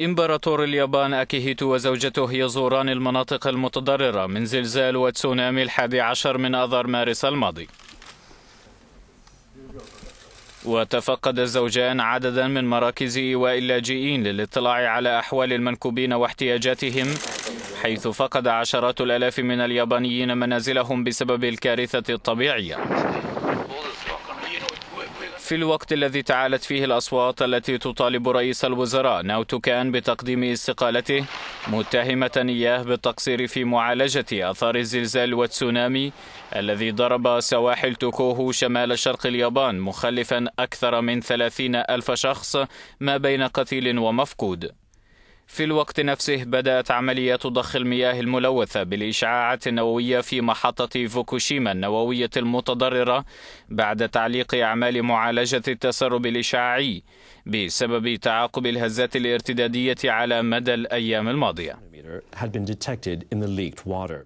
إمبراطور اليابان أكيهيتو وزوجته يزوران المناطق المتضررة من زلزال وتسونامي الحادي عشر من أذار مارس الماضي وتفقد الزوجان عددا من مراكز إيواء اللاجئين للاطلاع على أحوال المنكوبين واحتياجاتهم حيث فقد عشرات الآلاف من اليابانيين منازلهم بسبب الكارثة الطبيعية في الوقت الذي تعالت فيه الأصوات التي تطالب رئيس الوزراء ناوتوكان بتقديم استقالته متهمة إياه بالتقصير في معالجة آثار الزلزال والتسونامي الذي ضرب سواحل توكوهو شمال شرق اليابان مخلفا أكثر من ثلاثين ألف شخص ما بين قتيل ومفقود في الوقت نفسه بدأت عملية ضخ المياه الملوثة بالإشعاعات النووية في محطة فوكوشيما النووية المتضررة بعد تعليق أعمال معالجة التسرب الإشعاعي بسبب تعاقب الهزات الارتدادية على مدى الأيام الماضية.